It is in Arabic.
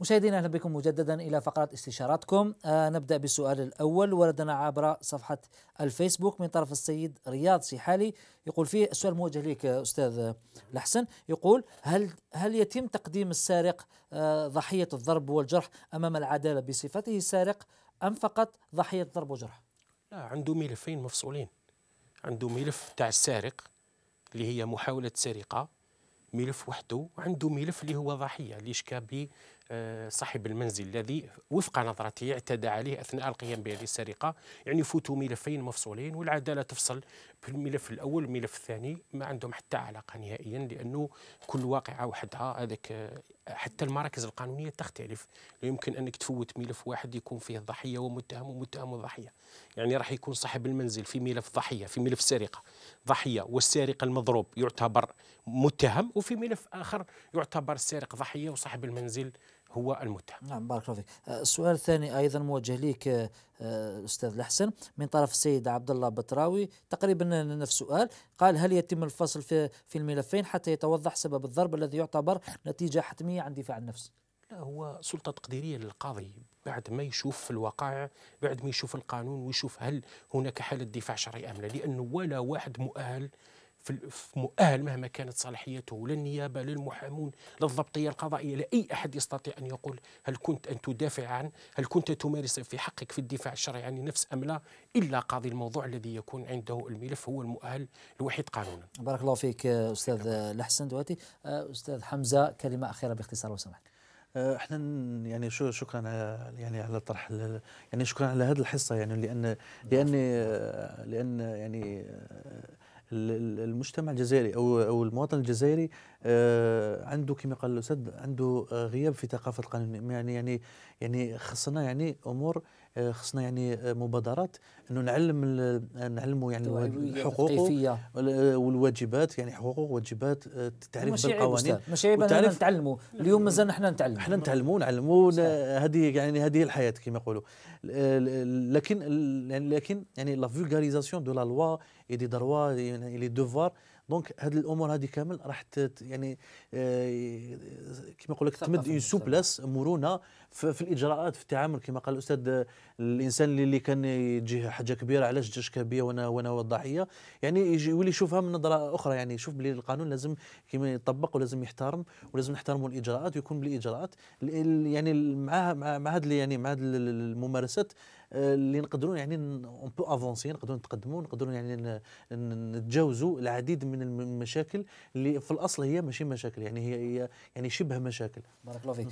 مشاهدينا اهلا بكم مجددا الى فقره استشاراتكم آه نبدا بالسؤال الاول وردنا عبر صفحه الفيسبوك من طرف السيد رياض سيحالي يقول فيه السؤال موجه لك استاذ لحسن يقول هل هل يتم تقديم السارق آه ضحيه الضرب والجرح امام العداله بصفته سارق ام فقط ضحيه ضرب وجرح؟ لا عنده ملفين مفصولين عنده ملف تاع السارق اللي هي محاوله سرقه ملف وحده وعنده ملف اللي هو ضحيه اللي شكا صاحب المنزل الذي وفق نظرته اعتدى عليه اثناء القيام بهذه السرقه يعني فوتوا ملفين مفصولين والعداله تفصل في الملف الاول والملف الثاني ما عندهم حتى علاقه نهائيا لانه كل واقعه وحدها هذاك حتى المراكز القانونيه تختلف لا يمكن انك تفوت ملف واحد يكون فيه ضحيه ومتهم ومتهم وضحيه يعني راح يكون صاحب المنزل في ملف ضحيه في ملف سرقه ضحيه والسارق المضروب يعتبر متهم وفي ملف اخر يعتبر السارق ضحيه وصاحب المنزل هو المتهم نعم بارك الله فيك أه، السؤال الثاني أيضا موجه ليك أه، أستاذ الحسن من طرف السيد عبد الله بتراوي تقريبا نفس السؤال قال هل يتم الفصل في, في الملفين حتى يتوضح سبب الضرب الذي يعتبر نتيجة حتمية عن دفاع النفس لا هو سلطة تقديرية للقاضي بعد ما يشوف في الوقائع بعد ما يشوف القانون ويشوف هل هناك حالة دفاع شرعي أم لا لأنه ولا واحد مؤهل في مؤهل مهما كانت صلاحيته لا النيابة للضبطيه القضائية لأي أحد يستطيع أن يقول هل كنت أن تدافع عن هل كنت تمارس في حقك في الدفاع الشرعي عن النفس أم لا إلا قاضي الموضوع الذي يكون عنده الملف هو المؤهل الوحيد قانونا بارك الله فيك أستاذ الاحسن دواتي آه، أستاذ حمزة كلمة أخيرة باختصار لو سمحت آه، احنا يعني شو شكرا يعني على طرح يعني شكرا على هذه الحصه يعني لان لان لان يعني المجتمع الجزائري او او المواطن الجزائري آه، عنده كما قال الاستاذ عنده آه، غياب في ثقافه القانون يعني يعني يعني خصنا يعني امور آه، خصنا يعني آه، مبادرات انه نعلم آه، نعلموا يعني الحقوق والواجبات يعني حقوق وواجبات التعريف بالقوانين مش عيب انا نتعلموا اليوم نعم. مازال حنا نتعلموا احنا نتعلموا نعلموا هذه يعني هذه الحياه كما يقولوا لكن يعني، لكن يعني لا فولغاريزاسيون دو لا لوا اي دي دروا اي لي دوفوار دونك هاد الامور هذه كامل راح يعني آه، كما نقول لك تمد اون سوبلاس مرونه في, الاجراءات في التعامل كما قال الاستاذ آه، الانسان اللي, كان يجيه حاجه كبيره علاش جاش كبير وانا وانا الضحيه يعني يولي يشوفها من نظره اخرى يعني يشوف بلي القانون لازم كما يطبق ولازم يحترم ولازم نحترموا الاجراءات ويكون بالاجراءات يعني مع مع هاد يعني مع هاد الممارسات اللي نقدروا يعني اون بو افونسي نقدروا نتقدموا نقدروا يعني نتجاوزوا العديد من المشاكل اللي في الاصل هي ماشي مشاكل يعني هي يعني شبه مشاكل بارك الله فيك